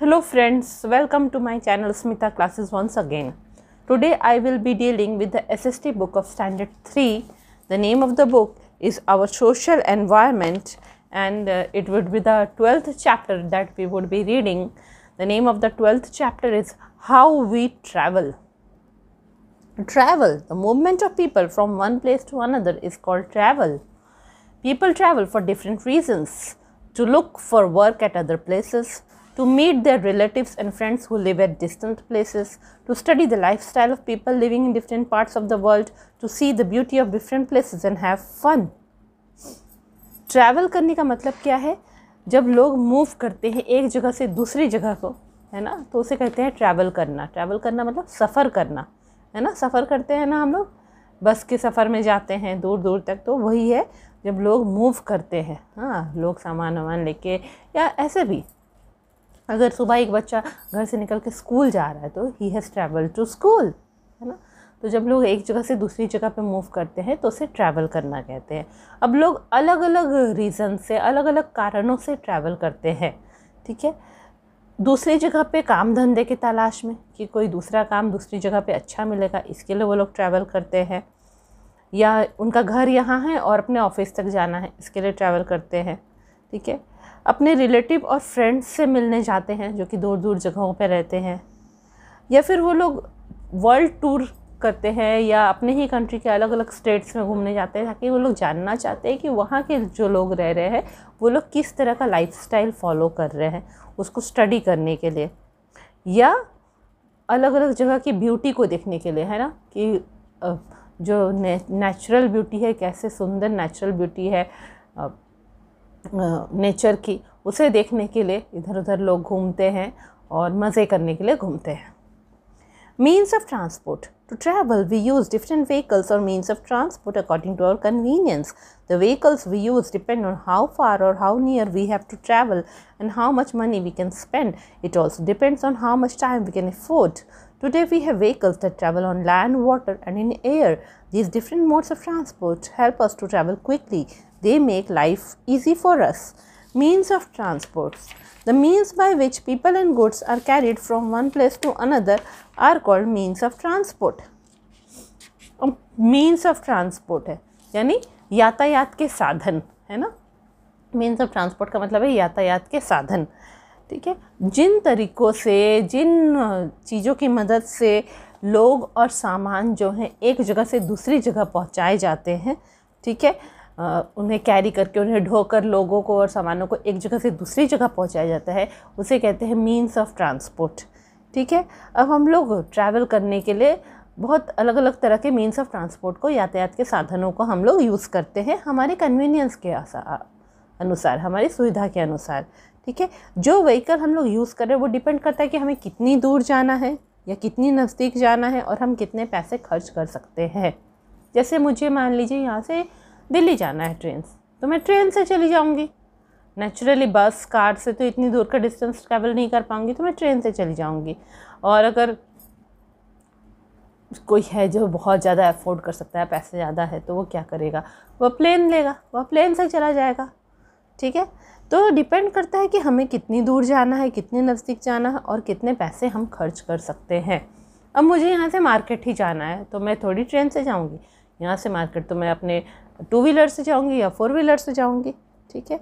Hello friends, welcome to my channel Smita Classes once again. Today I will be dealing with the SST book of standard 3. The name of the book is Our Social Environment and uh, it would be the 12th chapter that we would be reading. The name of the 12th chapter is How We Travel. Travel, the movement of people from one place to another is called travel. People travel for different reasons to look for work at other places, to meet their relatives and friends who live at distant places, to study the lifestyle of people living in different parts of the world, to see the beauty of different places and have fun. Travel करने का मतलब क्या है जब लोग move करते हैं एक जगह से दूसरी जगह को है ना तो उसे कहते हैं ट्रैवल करना ट्रैवल करना मतलब सफ़र करना है ना सफ़र करते हैं ना हम लोग बस के सफ़र में जाते हैं दूर दूर तक तो वही है जब लोग मूव करते हैं हाँ लोग सामान वामान लेके या ऐसे भी अगर सुबह एक बच्चा घर से निकल के स्कूल जा रहा है तो he has travel to school है ना तो जब लोग एक जगह से दूसरी जगह पे मूव करते हैं तो उसे ट्रैवल करना कहते हैं अब लोग अलग अलग रीज़न से अलग अलग कारणों से ट्रैवल करते हैं ठीक है दूसरी जगह पे काम धंधे की तलाश में कि कोई दूसरा काम दूसरी जगह पे अच्छा मिलेगा इसके लिए वो लोग ट्रैवल करते हैं या उनका घर यहाँ है और अपने ऑफिस तक जाना है इसके लिए ट्रैवल करते हैं ठीक है अपने रिलेटिव और फ्रेंड्स से मिलने जाते हैं जो कि दूर दूर जगहों पर रहते हैं या फिर वो लोग वर्ल्ड टूर करते हैं या अपने ही कंट्री के अलग अलग स्टेट्स में घूमने जाते हैं ताकि वो लोग जानना चाहते हैं कि वहाँ के जो लोग रह रहे हैं वो लोग किस तरह का लाइफ फॉलो कर रहे हैं उसको स्टडी करने के लिए या अलग अलग जगह की ब्यूटी को देखने के लिए है ना कि जो नेचुरल ब्यूटी है कैसे सुंदर नेचुरल ब्यूटी है नेचर की उसे देखने के लिए इधर उधर लोग घूमते हैं और मज़े करने के लिए घूमते हैं means of transport to travel we use different vehicles or means of transport according to our convenience the vehicles we use depend on how far or how near we have to travel and how much money we can spend it also depends on how much time we can afford today we have vehicles that travel on land water and in air these different modes of transport help us to travel quickly they make life easy for us. Means of transports. The means by which people and goods are carried from one place to another are called means of transport. Means of transport है यानी यातायात के साधन है ना means of transport का मतलब है यातायात के साधन ठीक है जिन तरीक़ों से जिन चीज़ों की मदद से लोग और सामान जो हैं एक जगह से दूसरी जगह पहुंचाए जाते हैं ठीक है उन्हें कैरी करके उन्हें ढोकर लोगों को और सामानों को एक जगह से दूसरी जगह पहुंचाया जाता है उसे कहते हैं मीन्स ऑफ ट्रांसपोर्ट ठीक है अब हम लोग ट्रैवल करने के लिए बहुत अलग अलग तरह के मीन्स ऑफ ट्रांसपोर्ट को यातायात के साधनों को हम लोग यूज़ करते हैं हमारे कन्वीनियंस के अनुसार हमारी सुविधा के अनुसार ठीक है जो व्हीकल हम लोग यूज़ कर रहे हैं वो डिपेंड करता है कि हमें कितनी दूर जाना है या कितनी नज़दीक जाना है और हम कितने पैसे खर्च कर सकते हैं जैसे मुझे मान लीजिए यहाँ से दिल्ली जाना है ट्रेन से तो मैं ट्रेन से चली जाऊँगी नेचुरली बस कार से तो इतनी दूर का डिस्टेंस ट्रैवल नहीं कर पाऊँगी तो मैं ट्रेन से चली जाऊँगी और अगर कोई है जो बहुत ज़्यादा अफोर्ड कर सकता है पैसे ज़्यादा है तो वो क्या करेगा वह प्लेन लेगा वह प्लेन से चला जाएगा ठीक है तो डिपेंड करता है कि हमें कितनी दूर जाना है कितने नज़दीक जाना है और कितने पैसे हम खर्च कर सकते हैं अब मुझे यहाँ से मार्केट ही जाना है तो मैं थोड़ी ट्रेन से जाऊँगी यहाँ से मार्केट तो मैं अपने टू व्हीलर से जाऊँगी या फोर व्हीलर से जाऊँगी ठीक है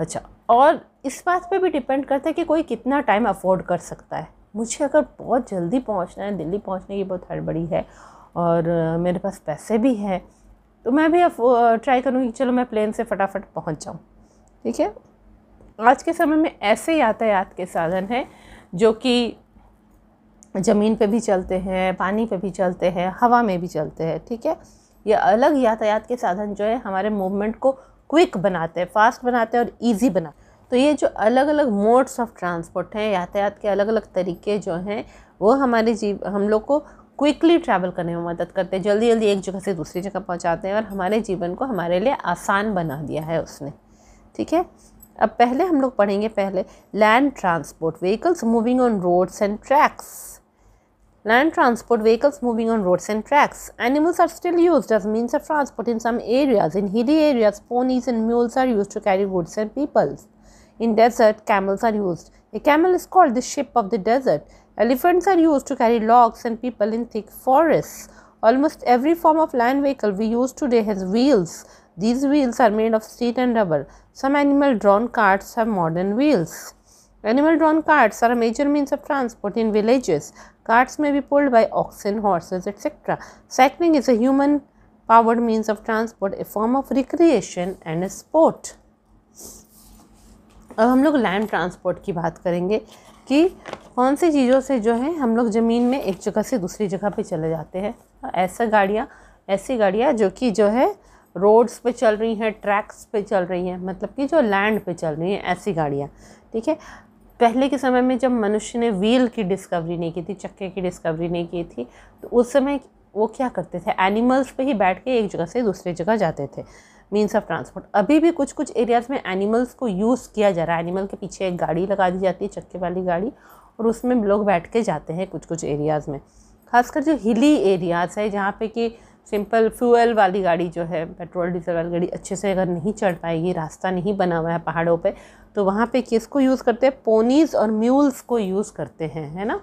अच्छा और इस बात पे भी डिपेंड करता है कि कोई कितना टाइम अफोर्ड कर सकता है मुझे अगर बहुत जल्दी पहुंचना है दिल्ली पहुंचने की बहुत हड़बड़ी है और मेरे पास पैसे भी हैं तो मैं भी ट्राई करूँगी चलो मैं प्लेन से फटाफट पहुँच जाऊँ ठीक है आज के समय में ऐसे यातायात के साधन हैं जो कि ज़मीन पे भी चलते हैं पानी पे भी चलते हैं हवा में भी चलते हैं ठीक है ये अलग यातायात के साधन जो है हमारे मूवमेंट को क्विक बनाते हैं फास्ट बनाते हैं और ईजी बना तो ये जो अलग अलग मोड्स ऑफ ट्रांसपोर्ट हैं यातायात के अलग अलग तरीके जो हैं वो हमारे जीव हम लोग को क्विकली ट्रैवल करने में मदद करते हैं जल्दी जल्दी एक जगह से दूसरी जगह पहुंचाते हैं और हमारे जीवन को हमारे लिए आसान बना दिया है उसने ठीक है अब पहले हम लोग पढ़ेंगे पहले land transport vehicles moving on roads and tracks Land transport vehicles moving on roads and tracks. Animals are still used as means of transport in some areas. In hilly areas, ponies and mules are used to carry goods and people. In desert, camels are used. A camel is called the ship of the desert. Elephants are used to carry logs and people in thick forests. Almost every form of land vehicle we use today has wheels. These wheels are made of steel and rubber. Some animal drawn carts have modern wheels. Animal drawn carts are a major means of transport in villages. Carts may be pulled by oxen, horses, etc. Cycling is a human powered means of transport, a form of recreation and a sport. अब हम लोग land transport की बात करेंगे कि कौन सी चीज़ों से जो है हम लोग ज़मीन में एक जगह से दूसरी जगह पे चले जाते हैं ऐसा गाड़ियाँ ऐसी गाड़ियाँ जो कि जो है रोड्स पे चल रही हैं ट्रैक्स पे चल रही हैं मतलब कि जो लैंड पे चल रही हैं ऐसी गाड़ियाँ ठीक है पहले के समय में जब मनुष्य ने व्हील की डिस्कवरी नहीं की थी चक्के की डिस्कवरी नहीं की थी तो उस समय वो क्या करते थे एनिमल्स पे ही बैठ के एक जगह से दूसरी जगह जाते थे मीन्स ऑफ ट्रांसपोर्ट अभी भी कुछ कुछ एरियाज़ में एनिमल्स को यूज़ किया जा रहा है एनिमल के पीछे एक गाड़ी लगा दी जाती है चक्के वाली गाड़ी और उसमें लोग बैठ के जाते हैं कुछ कुछ एरियाज़ में खासकर जो हिली एरियाज़ है जहाँ पे कि सिंपल फ्यूल वाली गाड़ी जो है पेट्रोल डीजल वाली गाड़ी अच्छे से अगर नहीं चढ़ पाएगी रास्ता नहीं बना हुआ है पहाड़ों पे तो वहाँ पे किसको यूज़ करते हैं पोनीज़ और म्यूल्स को यूज़ करते हैं है ना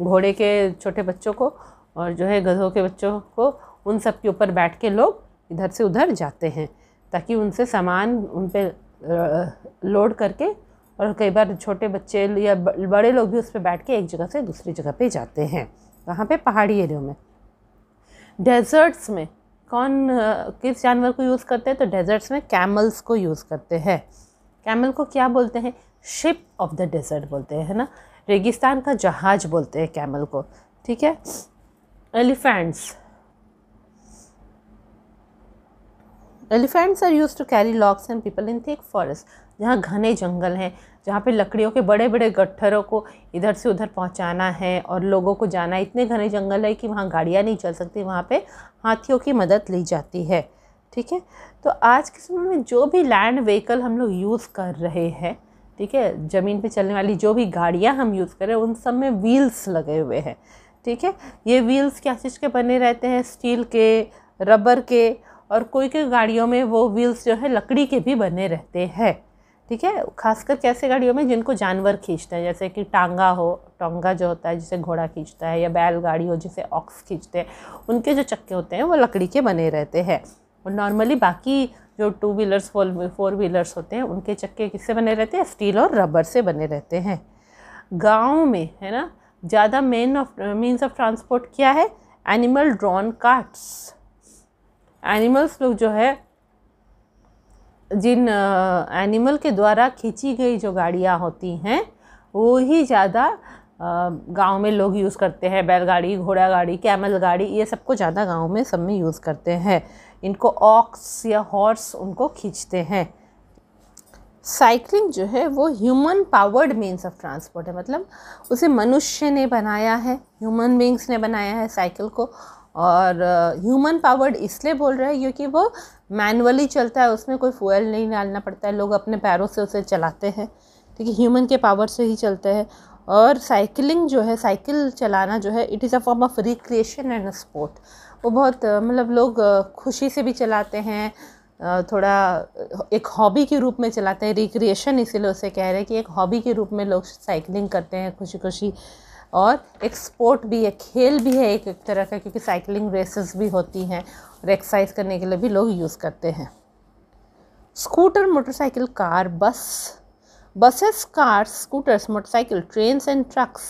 घोड़े के छोटे बच्चों को और जो है गधों के बच्चों को उन सब के ऊपर बैठ के लोग इधर से उधर जाते हैं ताकि उनसे सामान उन पर लोड करके और कई बार छोटे बच्चे या बड़े लोग भी उस पर बैठ के एक जगह से दूसरी जगह पे जाते हैं वहाँ पे पहाड़ी एरियो में डेजर्ट्स में कौन किस जानवर को यूज़ करते हैं तो डेजर्ट्स में कैमल्स को यूज़ करते हैं कैमल को क्या बोलते हैं शिप ऑफ द डेजर्ट बोलते हैं ना रेगिस्तान का जहाज बोलते हैं कैमल को ठीक है elephants elephants are used to carry logs and people in thick forest जहाँ घने जंगल हैं जहाँ पे लकड़ियों के बड़े बड़े गट्ठरों को इधर से उधर पहुँचाना है और लोगों को जाना है इतने घने जंगल है कि वहाँ गाड़ियाँ नहीं चल सकती वहाँ पर हाथियों की मदद ली जाती है ठीक है तो आज के समय में जो भी लैंड व्हीकल हम लोग यूज़ कर रहे हैं ठीक है ज़मीन पे चलने वाली जो भी गाड़ियाँ हम यूज़ करें उन सब में व्हील्स लगे हुए हैं ठीक है ये व्हील्स क्या चीज़ के बने रहते हैं स्टील के रबर के और कोई कोई गाड़ियों में वो व्हील्स जो है लकड़ी के भी बने रहते हैं ठीक है खासकर कैसे गाड़ियों में जिनको जानवर खींचते हैं जैसे कि टांगा हो टोंगा जो होता है जिसे घोड़ा खींचता है या बैलगाड़ी हो जिसे ऑक्स खींचते हैं उनके जो चक्के होते हैं वो लकड़ी के बने रहते हैं और नॉर्मली बाकी जो two wheelers four four wheelers होते हैं उनके चक्के किससे बने रहते हैं स्टील और रबर से बने रहते हैं गाँव में है ना ज़्यादा main of means of transport क्या है एनिमल ड्रॉन कार्ट्स एनिमल्स लोग जो है जिन एनिमल के द्वारा खींची गई जो गाड़ियाँ होती हैं वो ही ज़्यादा गांव में लोग यूज़ करते हैं बैलगाड़ी घोड़ा गाड़ी कैमल गाड़ी ये सबको ज़्यादा गांव में सब में यूज़ करते हैं इनको ऑक्स या हॉर्स उनको खींचते हैं साइकिलिंग जो है वो human powered means of transport है मतलब उसे मनुष्य ने बनाया है ह्यूमन बींग्स ने बनाया है साइकिल को और ह्यूमन पावर्ड इसलिए बोल रहे हैं क्योंकि वो मैनुअली चलता है उसमें कोई फ्यूल नहीं डालना पड़ता है लोग अपने पैरों से उसे चलाते हैं ठीक है ह्यूमन के पावर से ही चलते हैं और साइकिलिंग जो है साइकिल चलाना जो है it is a form of recreation and sport वो बहुत मतलब लोग खुशी से भी चलाते हैं थोड़ा एक हॉबी के रूप में चलाते हैं रिक्रिएशन इसीलिए उसे कह रहे हैं कि एक हॉबी के रूप में लोग साइकिलिंग करते हैं खुशी खुशी और एक स्पोर्ट भी है खेल भी है एक एक तरह का क्योंकि साइकिलिंग रेसेस भी होती हैं और एक्सरसाइज करने के लिए भी लोग यूज़ करते हैं scooter motorcycle car bus buses cars scooters motorcycle train and trucks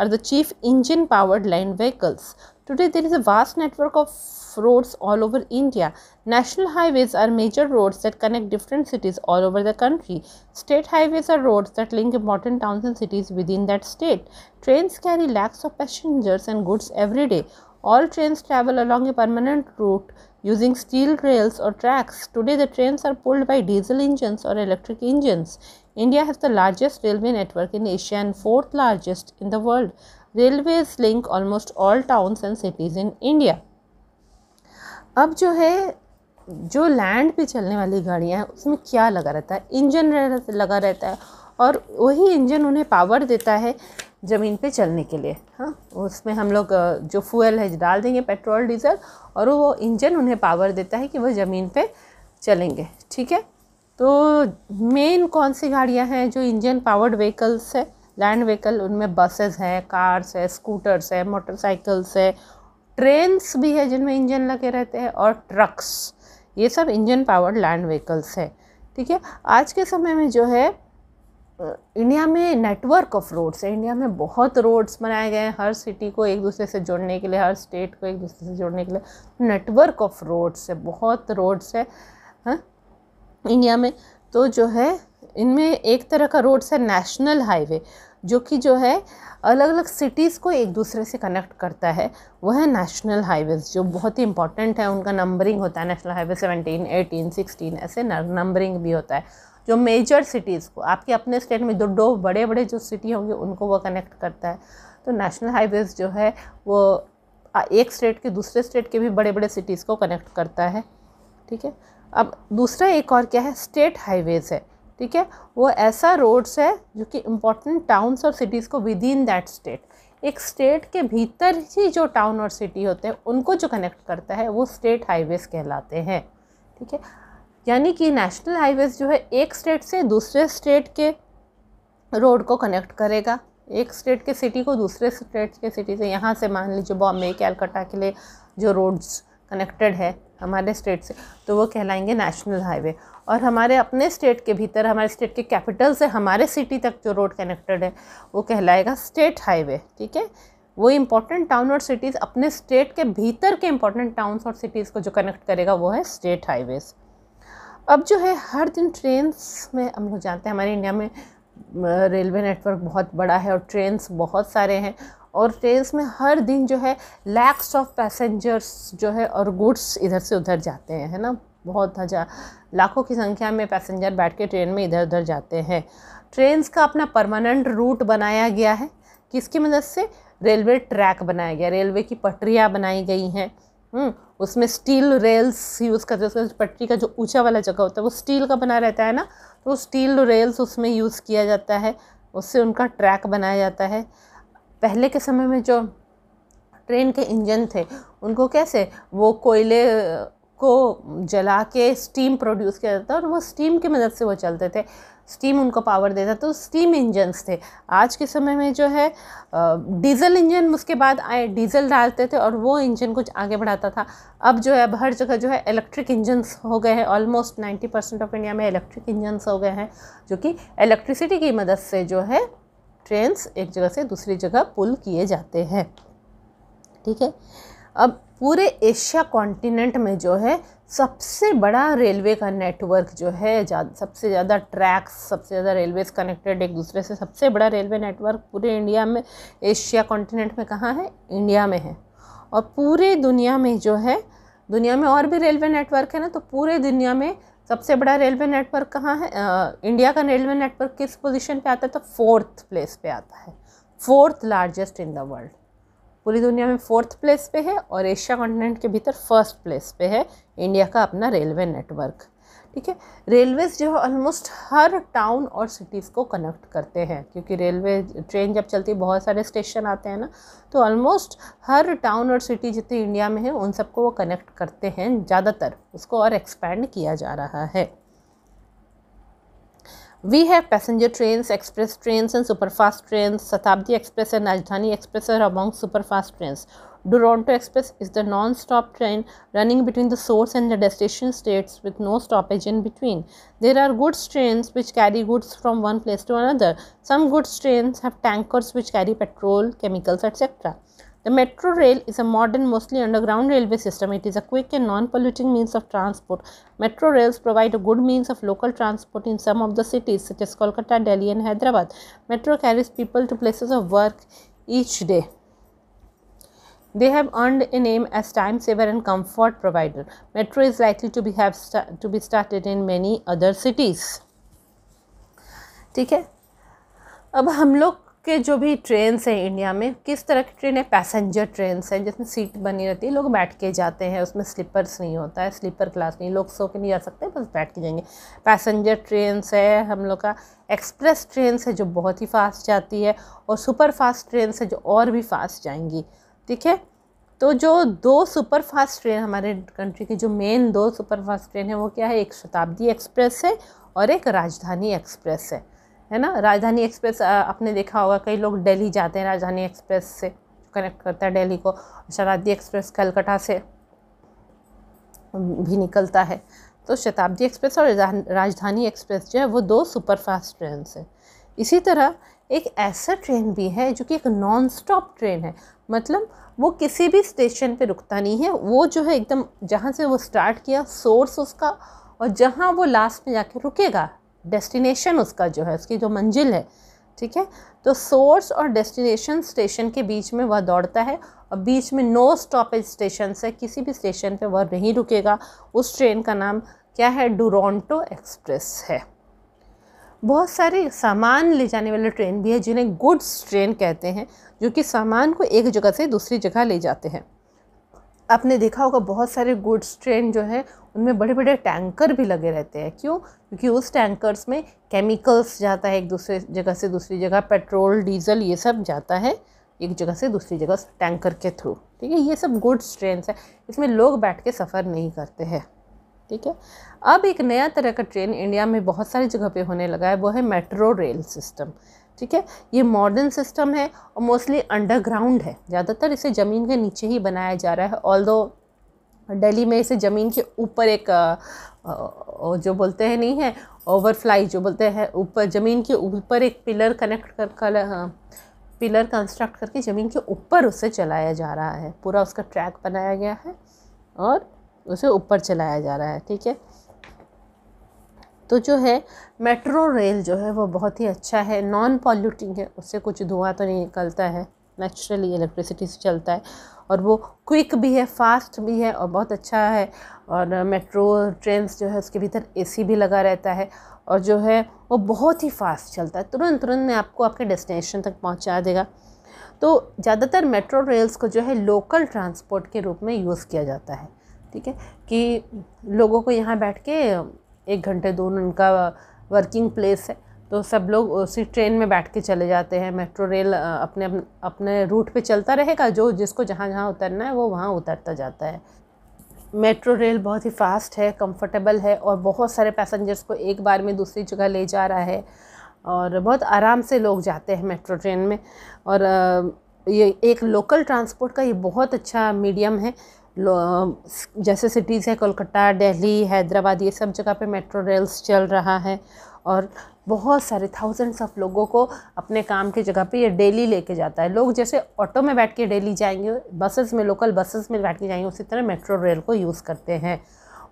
are the chief engine powered land vehicles today there is a vast network of roads all over India National highways are major roads that connect different cities all over the country. State highways are roads that link important towns and cities within that state. Trains carry lakhs of passengers and goods every day. All trains travel along a permanent route using steel rails or tracks. Today, the trains are pulled by diesel engines or electric engines. India has the largest railway network in Asia and fourth largest in the world. Railways link almost all towns and cities in India. अब जो है जो land पे चलने वाली गाड़ियाँ हैं उसमें क्या लगा रहता है इंजन लगा रहता है और वही इंजन उन्हें पावर देता है ज़मीन पे चलने के लिए हाँ उसमें हम लोग जो फ्यूल है डाल देंगे पेट्रोल डीजल और वो इंजन उन्हें पावर देता है कि वह ज़मीन पे चलेंगे ठीक है तो मेन कौन सी गाड़ियाँ हैं जो इंजन पावर्ड व्हीकल्स है लैंड व्हीकल उनमें बसेस हैं कार्स है स्कूटर्स है मोटरसाइकिल्स है ट्रेन्स भी है जिनमें इंजन लगे रहते हैं और ट्रक्स ये सब इंजन पावर्ड लैंड व्हीकल्स है ठीक है आज के समय में जो है इंडिया में नेटवर्क ऑफ रोड्स है इंडिया में बहुत रोड्स बनाए गए हैं हर सिटी को एक दूसरे से जोड़ने के लिए हर स्टेट को एक दूसरे से जोड़ने के लिए तो नेटवर्क ऑफ रोड्स है बहुत रोड्स है हा? इंडिया में तो जो है इनमें एक तरह का रोड्स है नेशनल हाईवे जो कि जो है अलग अलग सिटीज़ को एक दूसरे से कनेक्ट करता है वह है नेशनल हाईवेज़ जो बहुत ही इंपॉर्टेंट है उनका नंबरिंग होता है national highway seventeen eighteen sixteen ऐसे नंबरिंग भी होता है जो मेजर सिटीज़ को आपके अपने स्टेट में दो दो बड़े बड़े जो सिटी होंगे उनको वो कनेक्ट करता है तो नेशनल हाईवेज़ जो है वो एक स्टेट के दूसरे स्टेट के भी बड़े बड़े सिटीज़ को कनेक्ट करता है ठीक है अब दूसरा एक और क्या है स्टेट हाईवेज़ है ठीक है वो ऐसा रोड्स है जो कि इम्पोर्टेंट टाउन्स और सिटीज़ को विद इन दैट स्टेट एक स्टेट के भीतर ही जो टाउन और सिटी होते हैं उनको जो कनेक्ट करता है वो स्टेट हाईवेज़ कहलाते हैं ठीक है यानी कि नेशनल हाईवेज़ जो है एक स्टेट से दूसरे स्टेट के रोड को कनेक्ट करेगा एक स्टेट के सिटी को दूसरे स्टेट के सिटी से यहाँ से मान लीजिए बॉम्बे कैलकटा के लिए जो रोड्स कनेक्टेड है हमारे स्टेट से तो वो कहलाएंगे नेशनल हाईवे और हमारे अपने स्टेट के भीतर हमारे स्टेट के कैपिटल से हमारे सिटी तक जो रोड कनेक्टेड है वो कहलाएगा स्टेट हाईवे ठीक है वो इम्पॉर्टेंट टाउन और सिटीज़ अपने स्टेट के भीतर के इम्पॉर्टेंट टाउन्स और सिटीज़ को जो कनेक्ट करेगा वो है स्टेट हाईवेज़ अब जो है हर दिन ट्रेन्स में हम लोग जानते हैं हमारे इंडिया में रेलवे नेटवर्क बहुत बड़ा है और ट्रेन्स बहुत सारे हैं और ट्रेन्स में हर दिन जो है लैक्स ऑफ पैसेंजर्स जो है और गुड्स इधर से उधर जाते हैं है ना बहुत हजार लाखों की संख्या में पैसेंजर बैठ के ट्रेन में इधर उधर जाते हैं ट्रेन्स का अपना परमानेंट रूट बनाया गया है किसकी मदद से रेलवे ट्रैक बनाया गया रेलवे की पटरियाँ बनाई गई हैं हम्म, उसमें स्टील रेल्स यूज़ करते हैं उसमें पटरी का जो ऊंचा वाला जगह होता है वो स्टील का बना रहता है ना तो स्टील रेल्स उसमें यूज़ किया जाता है उससे उनका ट्रैक बनाया जाता है पहले के समय में जो ट्रेन के इंजन थे उनको कैसे वो कोयले को जला के स्टीम प्रोड्यूस किया जाता और वो स्टीम की मदद से वो चलते थे स्टीम उनको पावर देता तो स्टीम इंजन्स थे आज के समय में जो है डीज़ल इंजन उसके बाद आए डीज़ल डालते थे और वो इंजन कुछ आगे बढ़ाता था अब जो है अब हर जगह जो है इलेक्ट्रिक इंजन्स हो गए हैं ऑलमोस्ट 90 परसेंट ऑफ इंडिया में इलेक्ट्रिक इंजन्स हो गए हैं जो कि इलेक्ट्रिसिटी की मदद से जो है ट्रेन्स एक जगह से दूसरी जगह पुल किए जाते हैं ठीक है अब पूरे एशिया कॉन्टिनेंट में जो है सबसे बड़ा रेलवे का नेटवर्क जो है जा, सबसे ज़्यादा ट्रैक्स सबसे ज़्यादा रेलवेज कनेक्टेड एक दूसरे से सबसे बड़ा रेलवे नेटवर्क पूरे इंडिया में एशिया कॉन्टिनेंट में कहाँ है इंडिया में है और पूरे दुनिया में जो है दुनिया में और भी रेलवे नेटवर्क है ना तो पूरे दुनिया में सबसे बड़ा रेलवे नेटवर्क कहाँ है आ, इंडिया का रेलवे नेटवर्क किस पोजीशन पर आता है तो फोर्थ प्लेस पर आता है fourth largest in the world पूरी दुनिया में फोर्थ प्लेस पे है और एशिया कॉन्टिनेंट के भीतर फर्स्ट प्लेस पे है इंडिया का अपना रेलवे नेटवर्क ठीक है रेलवेज़ जो है ऑलमोस्ट हर टाउन और सिटीज़ को कनेक्ट करते हैं क्योंकि रेलवे ट्रेन जब चलती है बहुत सारे स्टेशन आते हैं ना तो ऑलमोस्ट हर टाउन और सिटी जितनी इंडिया में है उन सबको वो कनेक्ट करते हैं ज़्यादातर उसको और एक्सपैंड किया जा रहा है We have passenger trains, express trains and superfast trains. Satabdi Express and Rajdhani Express are among superfast trains. Duronto Express is the non-stop train running between the source and the destination states with no stoppage in between. There are goods trains which carry goods from one place to another. Some goods trains have tankers which carry petrol, chemicals, etc. The metro rail is a modern, mostly underground railway system. It is a quick and non polluting means of transport. Metro rails provide a good means of local transport in some of the cities, such as Kolkata, Delhi, and Hyderabad. Metro carries people to places of work each day. They have earned a name as time saver and comfort provider. Metro is likely to be, have to be started in many other cities. ठीक है अब हम लोग के जो भी trains हैं India में किस तरह की ट्रेन है पैसेंजर ट्रेन्स हैं जिसमें सीट बनी रहती है लोग बैठ के जाते हैं उसमें स्लीपर्स नहीं होता है स्लीपर क्लास नहीं लोग सो के नहीं जा सकते बस बैठ के जाएंगे पैसेंजर ट्रेन्स है हम लोग का एक्सप्रेस ट्रेन्स है जो बहुत ही फास्ट जाती है और सुपर फास्ट ट्रेन्स है जो और भी फास्ट जाएंगी ठीक है तो जो दो सुपर फास्ट ट्रेन हमारे कंट्री की जो मेन दो सुपर फास्ट ट्रेन है वो क्या है एक शताब्दी एक्सप्रेस है और एक राजधानी एक्सप्रेस है है ना राजधानी एक्सप्रेस आपने देखा होगा कई लोग दिल्ली जाते हैं राजधानी एक्सप्रेस से कनेक्ट करता है दिल्ली को शताब्दी एक्सप्रेस कलकत्ता से भी निकलता है तो शताब्दी एक्सप्रेस और राजधानी एक्सप्रेस जो है वो दो सुपरफास्ट ट्रेन है इसी तरह एक ऐसा ट्रेन भी है जो कि एक नॉन स्टॉप ट्रेन है मतलब वो किसी भी स्टेशन पे रुकता नहीं है वो जो है एकदम जहाँ से वो स्टार्ट किया सोर्स उसका और जहाँ वो लास्ट में जाके रुकेगा डेस्टिनेशन उसका जो है उसकी जो मंजिल है ठीक है तो सोर्स और डेस्टिनेशन स्टेशन के बीच में वह दौड़ता है और बीच में नो स्टॉपेज स्टेशन है किसी भी स्टेशन पे वह नहीं रुकेगा उस ट्रेन का नाम क्या है डोरोंटो एक्सप्रेस है बहुत सारे सामान ले जाने वाले ट्रेन भी है जिन्हें गुड्स ट्रेन कहते हैं जो कि सामान को एक जगह से दूसरी जगह ले जाते हैं आपने देखा होगा बहुत सारे गुड्स ट्रेन जो है उनमें बड़े बड़े टैंकर भी लगे रहते हैं क्यों क्योंकि उस टैंकर्स में केमिकल्स जाता है एक दूसरे जगह से दूसरी जगह पेट्रोल डीजल ये सब जाता है एक जगह से दूसरी जगह टैंकर के थ्रू ठीक है ये सब गुड्स ट्रेन है इसमें लोग बैठ के सफ़र नहीं करते हैं ठीक है अब एक नया तरह का ट्रेन इंडिया में बहुत सारी जगह पे होने लगा है वो है मेट्रो रेल सिस्टम ठीक है ये मॉडर्न सिस्टम है और मोस्टली अंडरग्राउंड है ज़्यादातर इसे ज़मीन के नीचे ही बनाया जा रहा है ऑल दो डेली में इसे ज़मीन के ऊपर एक जो बोलते हैं नहीं है ओवरफ्लाई जो बोलते हैं ऊपर ज़मीन के ऊपर एक पिलर कनेक्ट कर, कल पिलर कंस्ट्रक्ट करके ज़मीन के ऊपर उसे चलाया जा रहा है पूरा उसका ट्रैक बनाया गया है और उसे ऊपर चलाया जा रहा है ठीक है तो जो है मेट्रो रेल जो है वो बहुत ही अच्छा है नॉन पॉल्यूटिंग है उससे कुछ धुआं तो नहीं निकलता है नेचुरली इलेक्ट्रिसिटी से चलता है और वो क्विक भी है फास्ट भी है और बहुत अच्छा है और मेट्रो ट्रेन जो है उसके भीतर ए भी लगा रहता है और जो है वो बहुत ही फास्ट चलता है तुरंत तुरंत में आपको आपके डेस्टिनेशन तक पहुंचा देगा तो ज़्यादातर मेट्रो रेल्स को जो है लोकल ट्रांसपोर्ट के रूप में यूज़ किया जाता है ठीक है कि लोगों को यहाँ बैठ के एक घंटे दोनों उनका वर्किंग प्लेस है तो सब लोग उसी ट्रेन में बैठ के चले जाते हैं मेट्रो रेल अपने अपने रूट पे चलता रहेगा जो जिसको जहाँ जहाँ उतरना है वो वहाँ उतरता जाता है मेट्रो रेल बहुत ही फास्ट है कंफर्टेबल है और बहुत सारे पैसेंजर्स को एक बार में दूसरी जगह ले जा रहा है और बहुत आराम से लोग जाते हैं मेट्रो ट्रेन में और ये एक लोकल ट्रांसपोर्ट का ये बहुत अच्छा मीडियम है जैसे सिटीज़ है कोलकाता दिल्ली हैदराबाद ये सब जगह पे मेट्रो रेल्स चल रहा है और बहुत सारे थाउजेंड्स ऑफ लोगों को अपने काम की जगह पे ये डेली लेके जाता है लोग जैसे ऑटो में बैठ के डेली जाएंगे बसेस में लोकल बसेस में बैठ के जाएंगे उसी तरह मेट्रो रेल को यूज़ करते हैं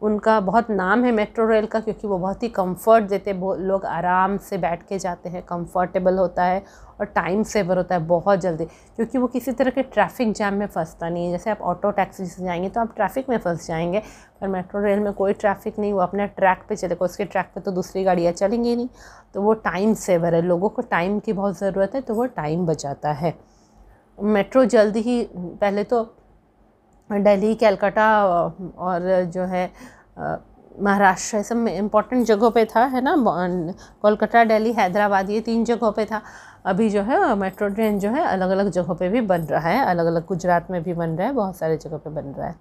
उनका बहुत नाम है मेट्रो रेल का क्योंकि वो बहुत ही कंफर्ट देते लोग आराम से बैठ के जाते हैं कंफर्टेबल होता है और टाइम सेवर होता है बहुत जल्दी क्योंकि वो किसी तरह के ट्रैफिक जाम में फंसता नहीं है जैसे आप ऑटो टैक्सी से जाएंगे तो आप ट्रैफिक में फंस जाएंगे पर मेट्रो रेल में कोई ट्रैफिक नहीं वो अपने ट्रैक पर चलेगा उसके ट्रैक पर तो दूसरी गाड़ियाँ चलेंगी नहीं तो वो टाइम सेवर है लोगों को टाइम की बहुत ज़रूरत है तो वो टाइम बचाता है मेट्रो जल्दी ही पहले तो दिल्ली कैलकाटा और जो है महाराष्ट्र सब इम्पोर्टेंट जगहों पे था है ना कोलकाता दिल्ली हैदराबाद ये तीन जगहों पे था अभी जो है मेट्रो ट्रेन जो है अलग अलग जगहों पे भी बन रहा है अलग अलग गुजरात में भी बन रहा है बहुत सारे जगह पे बन रहा है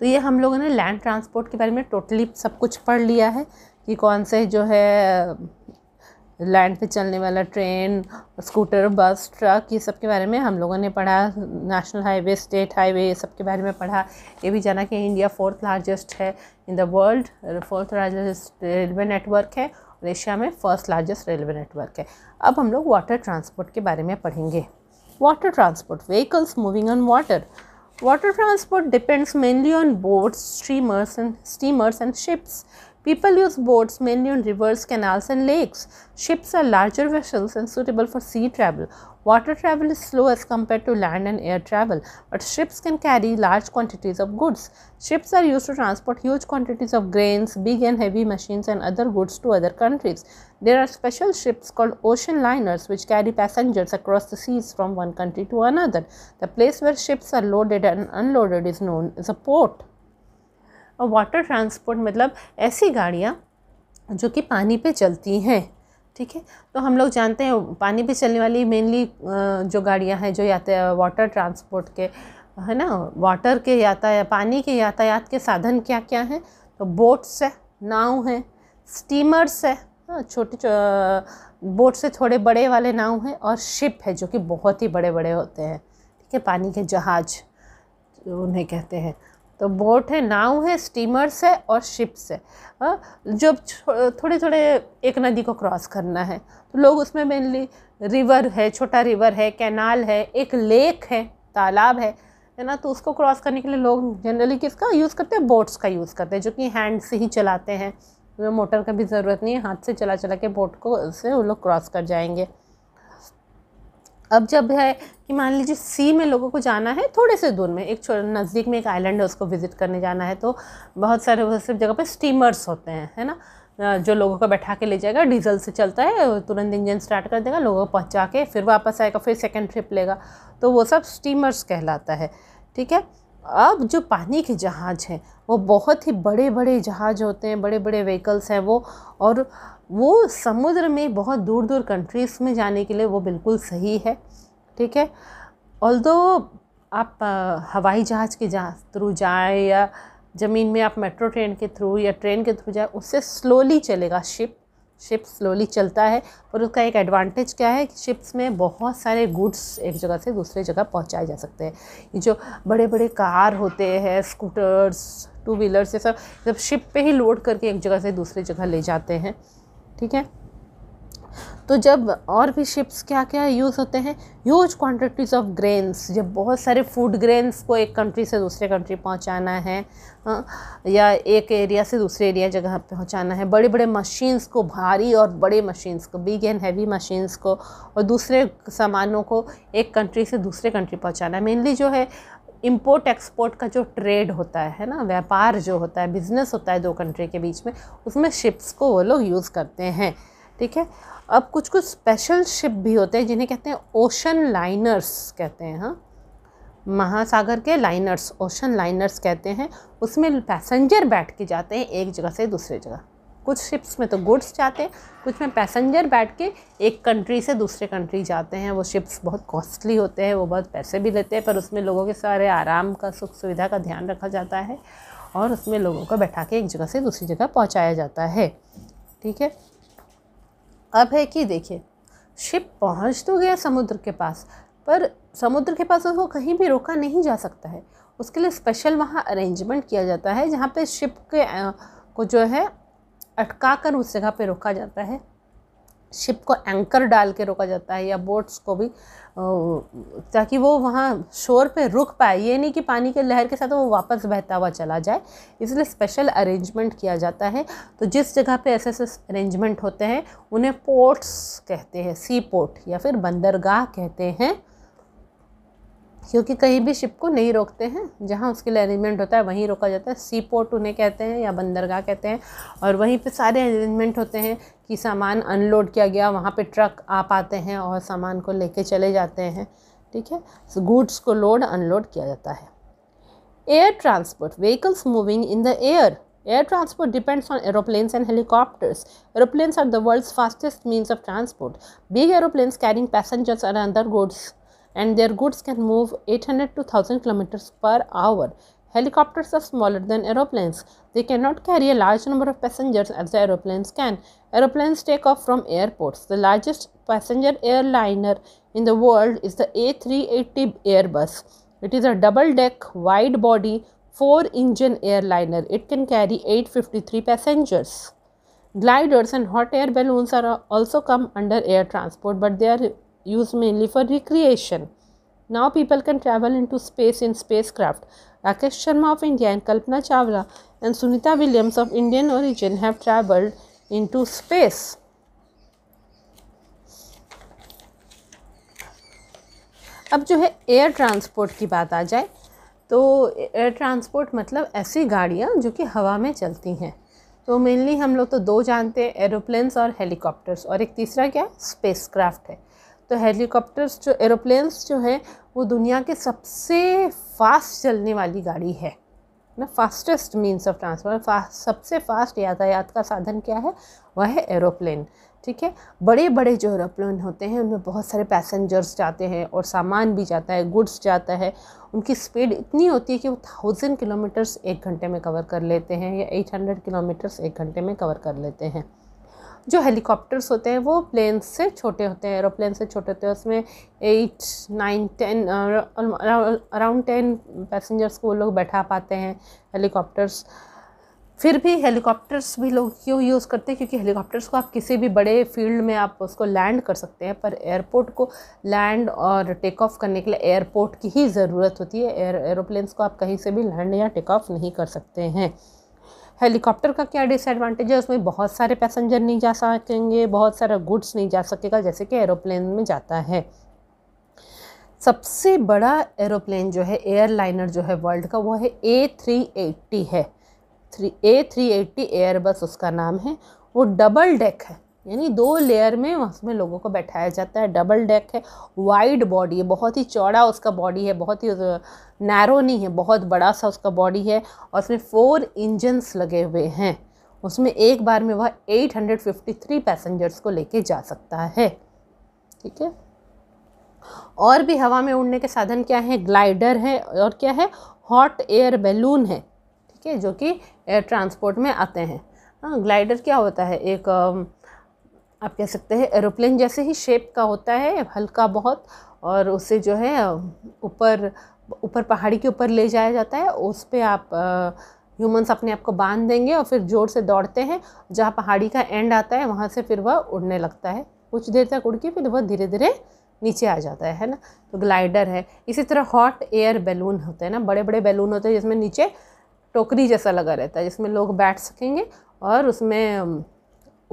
तो ये हम लोगों ने लैंड ट्रांसपोर्ट के बारे में टोटली सब कुछ पढ़ लिया है कि कौन से जो है लैंड पे चलने वाला ट्रेन स्कूटर बस ट्रक ये सब के बारे में हम लोगों ने पढ़ा नेशनल हाईवे स्टेट हाईवे ये सब के बारे में पढ़ा ये भी जाना कि इंडिया फोर्थ लार्जेस्ट है in the world fourth largest railway network है और एशिया में फर्स्ट लार्जेस्ट रेलवे नेटवर्क है अब हम लोग वाटर ट्रांसपोर्ट के बारे में पढ़ेंगे water transport vehicles moving on water water transport depends mainly on boats streamers and steamers and ships People use boats mainly on rivers, canals, and lakes. Ships are larger vessels and suitable for sea travel. Water travel is slow as compared to land and air travel, but ships can carry large quantities of goods. Ships are used to transport huge quantities of grains, big and heavy machines, and other goods to other countries. There are special ships called ocean liners which carry passengers across the seas from one country to another. The place where ships are loaded and unloaded is known as a port. और water transport मतलब ऐसी गाड़ियाँ जो कि पानी पे चलती हैं ठीक है तो हम लोग जानते हैं पानी पे चलने वाली मेनली जो गाड़ियाँ हैं जो याता वाटर ट्रांसपोर्ट के है ना वाटर के यातायात पानी के यातायात के साधन क्या क्या हैं तो बोट्स है नाव हैं स्टीमर्स है हाँ, छोटे बोट से थोड़े बड़े वाले नाव हैं और शिप है जो कि बहुत ही बड़े बड़े होते हैं ठीक है पानी के जहाज़ उन्हें कहते हैं तो बोट है नाव है स्टीमर्स है और शिप्स है हाँ, जो थोड़े थोड़े एक नदी को क्रॉस करना है तो लोग उसमें मेनली रिवर है छोटा रिवर है कैनाल है एक लेक है तालाब है है ना तो उसको क्रॉस करने के लिए लोग जनरली किसका यूज़ करते हैं बोट्स का यूज़ करते हैं जो कि हैंड से ही चलाते हैं मोटर का भी ज़रूरत नहीं है हाथ से चला चला के बोट को से वो लोग क्रॉस कर जाएंगे अब जब है कि मान लीजिए सी में लोगों को जाना है थोड़े से दूर में एक नज़दीक में एक आइलैंड है उसको विज़िट करने जाना है तो बहुत सारे वो सब जगह पे स्टीमर्स होते हैं है ना जो लोगों को बैठा के ले जाएगा डीजल से चलता है तुरंत इंजन स्टार्ट कर देगा लोगों को पहुँचा के फिर वापस आएगा फिर सेकेंड ट्रिप लेगा तो वो सब स्टीमर्स कहलाता है ठीक है अब जो पानी के जहाज़ हैं वो बहुत ही बड़े बड़े जहाज़ होते हैं बड़े बड़े व्हीकल्स हैं वो और वो समुद्र में बहुत दूर दूर कंट्रीज़ में जाने के लिए वो बिल्कुल सही है ठीक है ऑल आप हवाई जहाज़ के जा थ्रू जाएँ या ज़मीन में आप मेट्रो ट्रेन के थ्रू या ट्रेन के थ्रू जाएँ उससे स्लोली चलेगा शिप शिप स्लोली चलता है पर उसका एक एडवांटेज क्या है कि शिप्स में बहुत सारे गुड्स एक जगह से दूसरे जगह पहुंचाए जा सकते हैं ये जो बड़े बड़े कार होते हैं स्कूटर्स टू व्हीलर्स ये सब जब शिप पे ही लोड करके एक जगह से दूसरे जगह ले जाते हैं ठीक है तो जब और भी शिप्स क्या क्या यूज़ होते हैं ह्यूज क्वांटिटीज़ ऑफ ग्रेन्स जब बहुत सारे फूड ग्रेन्स को एक कंट्री से दूसरे कंट्री पहुंचाना है या एक एरिया से दूसरे एरिया जगह पहुंचाना है बड़े बड़े मशीन्स को भारी और बड़े मशीन्स को बिग एंड हैवी मशीन्स को और दूसरे सामानों को एक कंट्री से दूसरे कंट्री पहुँचाना मेनली जो है इम्पोर्ट एक्सपोर्ट का जो ट्रेड होता है ना व्यापार जो होता है बिज़नेस होता है दो कंट्री के बीच में उसमें शिप्स को वो लोग यूज़ करते हैं ठीक है अब कुछ कुछ स्पेशल शिप भी होते हैं जिन्हें कहते हैं ओशन लाइनर्स कहते हैं हाँ महासागर के लाइनर्स ओशन लाइनर्स कहते हैं उसमें पैसेंजर बैठ के जाते हैं एक जगह से दूसरे जगह कुछ शिप्स में तो गुड्स जाते हैं कुछ में पैसेंजर बैठ के एक कंट्री से दूसरे कंट्री जाते हैं वो शिप्स बहुत कॉस्टली होते हैं वो बहुत पैसे भी लेते हैं पर उसमें लोगों के सारे आराम का सुख सुविधा का ध्यान रखा जाता है और उसमें लोगों को बैठा के एक जगह से दूसरी जगह पहुँचाया जाता है ठीक है अब है कि देखिए शिप पहुँच तो गया समुद्र के पास पर समुद्र के पास उसको कहीं भी रोका नहीं जा सकता है उसके लिए स्पेशल वहाँ अरेंजमेंट किया जाता है जहाँ पे शिप के को जो है अटका कर उस जगह पे रोका जाता है शिप को एंकर डाल के रोका जाता है या बोट्स को भी ताकि वो वहाँ शोर पे रुक पाए ये नहीं कि पानी के लहर के साथ वो वापस बहता हुआ चला जाए इसलिए स्पेशल अरेंजमेंट किया जाता है तो जिस जगह पे ऐसे ऐसे अरेंजमेंट होते हैं उन्हें पोर्ट्स कहते हैं सी पोर्ट या फिर बंदरगाह कहते हैं क्योंकि कहीं भी शिप को नहीं रोकते हैं जहाँ उसके लिए अरेंजमेंट होता है वहीं रोका जाता है सी पोर्ट उन्हें कहते हैं या बंदरगाह कहते हैं और वहीं पे सारे अरेंजमेंट होते हैं कि सामान अनलोड किया गया वहाँ पे ट्रक आ पाते हैं और सामान को लेके चले जाते हैं ठीक है गुड्स को लोड अनलोड किया जाता है air transport vehicles moving in the air air transport depends on aeroplanes and helicopters aeroplanes are the world's fastest means of transport big aeroplanes carrying passengers and अंदर goods and their goods can move 800 to 1000 kilometers per hour. Helicopters are smaller than aeroplanes. They cannot carry a large number of passengers as the aeroplanes can. Aeroplanes take off from airports. The largest passenger airliner in the world is the A380 Airbus. It is a double deck, wide body, four engine airliner. It can carry 853 passengers. Gliders and hot air balloons are uh, also come under air transport, but they are used mainly for recreation. Now people can travel into space in spacecraft. Rakesh Sharma of India and Kalpana Chawla and Sunita Williams of Indian origin have traveled into space. अब जो है air transport की बात आ जाए तो air transport मतलब ऐसी गाड़ियाँ जो कि हवा में चलती हैं तो मेनली हम लोग तो दो जानते हैं एरोप्लेन्स और हेलीकॉप्टर्स और एक तीसरा क्या है स्पेस क्राफ्ट है तो हेलीकॉप्टर्स जो एरोप्लेन्स जो हैं वो दुनिया के सबसे फास्ट चलने वाली गाड़ी है ना fastest means of transport fast सबसे फास्ट यातायात का साधन क्या है वह है एरोप्लेन ठीक है बड़े बड़े जो एरोप्लेन होते हैं उनमें बहुत सारे पैसेंजर्स जाते हैं और सामान भी जाता है गुड्स जाता है उनकी स्पीड इतनी होती है कि वो थाउजेंड किलोमीटर्स एक घंटे में कवर कर लेते हैं या एट हंड्रेड किलोमीटर्स एक घंटे में कवर कर लेते हैं जो हेलीकॉप्टर्स होते हैं वो प्लेन से छोटे होते हैं एरोप्लेन से छोटे होते हैं उसमें eight nine ten around ten passengers को वो लोग बैठा पाते हैं हेलीकॉप्टर्स फिर भी हेलीकॉप्टर्स भी लोग क्यों यूज़ करते हैं क्योंकि हेलीकॉप्टर्स को आप किसी भी बड़े फील्ड में आप उसको लैंड कर सकते हैं पर एयरपोर्ट को लैंड और टेक ऑफ करने के लिए एयरपोर्ट की ही ज़रूरत होती है एयर एरोप्लेन्स को आप कहीं से भी लैंड या टेक ऑफ नहीं कर सकते हैं हेलीकॉप्टर का क्या डिसएडवांटेज है उसमें बहुत सारे पैसेंजर नहीं जा सकेंगे बहुत सारा गुड्स नहीं जा सकेगा जैसे कि एरोप्लेन में जाता है सबसे बड़ा एरोप्लेन जो है एयरलाइनर जो है वर्ल्ड का वो है ए थ्री एट्टी है three A three eighty Airbus उसका नाम है वो डबल डेक है यानी दो लेयर में उसमें लोगों को बैठाया जाता है डबल डेक है वाइड बॉडी है बहुत ही चौड़ा उसका बॉडी है बहुत ही नैरो नहीं है बहुत बड़ा सा उसका बॉडी है और उसमें फ़ोर इंजन्स लगे हुए हैं उसमें एक बार में वह 853 पैसेंजर्स को लेके जा सकता है ठीक है और भी हवा में उड़ने के साधन क्या हैं ग्लाइडर है और क्या है हॉट एयर बैलून है ठीक है जो कि एयर ट्रांसपोर्ट में आते हैं हाँ ग्लाइडर क्या होता है एक आप कह सकते हैं एरोप्लेन जैसे ही शेप का होता है हल्का बहुत और उसे जो है ऊपर ऊपर पहाड़ी के ऊपर ले जाया जाता है उस पर आप ह्यूमंस अपने आप को बांध देंगे और फिर ज़ोर से दौड़ते हैं जहाँ पहाड़ी का एंड आता है वहाँ से फिर वह उड़ने लगता है कुछ देर तक उड़ के फिर वह धीरे धीरे नीचे आ जाता है है ना तो ग्लाइडर है इसी तरह हॉट एयर बैलून होते हैं ना बड़े बड़े बैलून होते हैं जिसमें नीचे टोकरी जैसा लगा रहता है जिसमें लोग बैठ सकेंगे और उसमें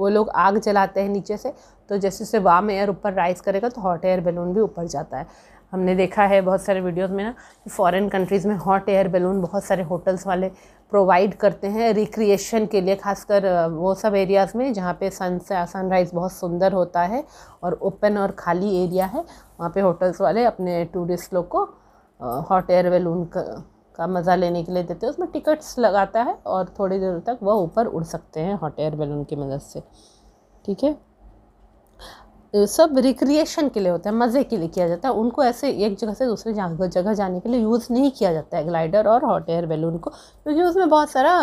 वो लोग आग जलाते हैं नीचे से तो जैसे जैसे वाम एयर ऊपर राइज करेगा तो हॉट एयर बैलून भी ऊपर जाता है हमने देखा है बहुत सारे वीडियोस में ना कि फॉरेन कंट्रीज़ में हॉट एयर बैलून बहुत सारे होटल्स वाले प्रोवाइड करते हैं रिक्रिएशन के लिए खासकर वो सब एरियाज़ में जहाँ पे सन से सनराइज़ बहुत सुंदर होता है और ओपन और खाली एरिया है वहाँ पे होटल्स वाले अपने टूरिस्ट लोग को हॉट एयर बैलून का मज़ा लेने के लिए देते हैं उसमें टिकट्स लगाता है और थोड़ी देर तक वह ऊपर उड़ सकते हैं हॉट एयर बैलून की मदद से ठीक है सब रिक्रिएशन के लिए होता है मज़े के लिए किया जाता है उनको ऐसे एक जगह से दूसरे जगह जाने के लिए यूज़ नहीं किया जाता है ग्लाइडर और हॉट एयर बैलून को क्योंकि उसमें बहुत सारा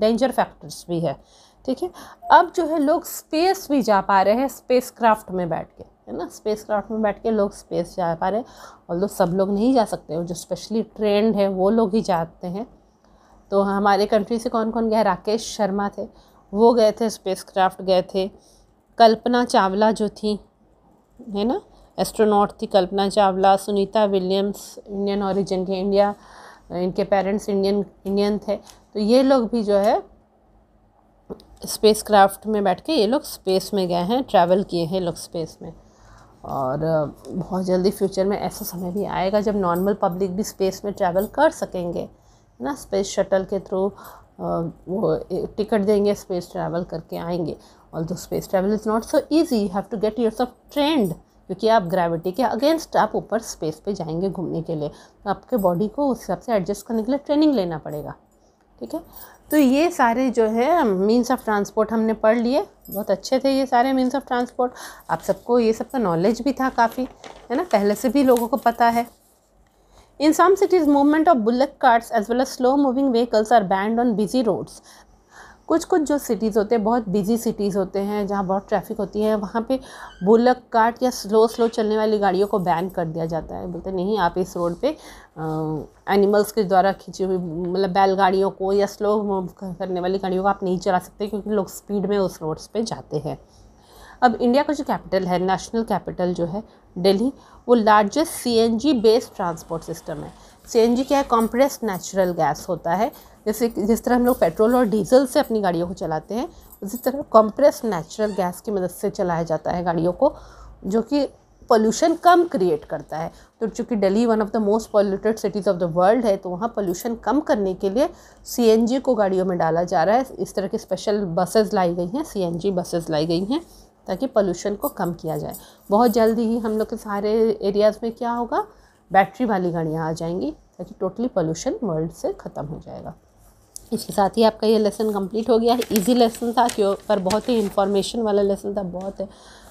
डेंजर फैक्टर्स भी है ठीक है अब जो है लोग स्पेस भी जा पा रहे हैं स्पेस क्राफ्ट में बैठ के है ना स्पेस क्राफ्ट में बैठ के लोग स्पेस जा पा रहे और लोग सब लोग नहीं जा सकते जो स्पेशली ट्रेंड है वो लोग ही जाते हैं तो हमारे कंट्री से कौन कौन गया राकेश शर्मा थे वो गए थे स्पेस क्राफ्ट गए थे कल्पना चावला जो थी है ना एस्ट्रोनॉट थी Kalpana Chawla Sunita Williams Indian origin के इंडिया इनके पेरेंट्स इंडियन इंडियन थे तो ये लोग भी जो है स्पेस क्राफ्ट में बैठ के ये लोग स्पेस में गए हैं ट्रैवल किए हैं लोग स्पेस में और बहुत जल्दी फ्यूचर में ऐसा समय भी आएगा जब नॉर्मल पब्लिक भी स्पेस में ट्रैवल कर सकेंगे है ना स्पेस शटल के थ्रू वो टिकट देंगे स्पेस ट्रैवल करके आएंगे although space travel is not so easy you have to get yourself trained क्योंकि आप ग्रेविटी के अगेंस्ट आप ऊपर स्पेस पे जाएंगे घूमने के लिए तो आपके बॉडी को उस हिसाब से एडजस्ट करने के लिए ट्रेनिंग लेना पड़ेगा ठीक है तो ये सारे जो है मीन्स ऑफ ट्रांसपोर्ट हमने पढ़ लिए बहुत अच्छे थे ये सारे मीन्स ऑफ ट्रांसपोर्ट आप सबको ये सब का नॉलेज भी था काफ़ी है ना पहले से भी लोगों को पता है in some cities movement of bullock carts as well as slow moving vehicles are banned on busy roads कुछ कुछ जो सिटीज़ होते हैं बहुत बिजी सिटीज़ होते हैं जहाँ बहुत ट्रैफिक होती है वहाँ पे बुलक कार्ट या स्लो स्लो चलने वाली गाड़ियों को बैन कर दिया जाता है बोलते नहीं आप इस रोड पे एनिमल्स के द्वारा खींची हुई मतलब बैलगाड़ियों को या स्लो करने वाली गाड़ियों को आप नहीं चला सकते क्योंकि लोग स्पीड में उस रोड्स पर जाते हैं अब इंडिया का जो कैपिटल है नेशनल कैपिटल जो है दिल्ली वो largest CNG based transport system है सीएनजी क्या है कॉम्प्रेस्ड नेचुरल गैस होता है जैसे जिस तरह हम लोग पेट्रोल और डीजल से अपनी गाड़ियों को चलाते हैं उसी तरह कॉम्प्रेस्ड नेचुरल गैस की मदद से चलाया जाता है गाड़ियों को जो कि पोल्यूशन कम क्रिएट करता है तो चूँकि Delhi one of the most polluted cities of the world है तो वहाँ पोल्यूशन कम करने के लिए जी को गाड़ियों में डाला जा रहा है इस तरह की स्पेशल बसेज लाई गई हैं जी बसेज लाई गई हैं ताकि पोल्यूशन को कम किया जाए बहुत जल्दी ही हम लोग के सारे एरियाज़ में क्या होगा बैटरी वाली गाड़ियाँ आ जाएंगी ताकि टोटली पोल्यूशन वर्ल्ड से ख़त्म हो जाएगा इसके साथ ही आपका ये लेसन कंप्लीट हो गया इजी लेसन था क्यों पर बहुत ही इन्फॉर्मेशन वाला लेसन था बहुत है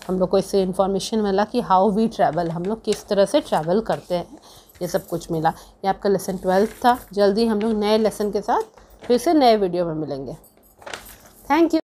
हम लोग को इससे इन्फॉर्मेशन मिला कि हाउ वी ट्रैवल हम लोग किस तरह से ट्रैवल करते हैं ये सब कुछ मिला ये आपका लेसन ट्वेल्थ था जल्दी हम लोग नए लेसन के साथ फिर से नए वीडियो में मिलेंगे थैंक यू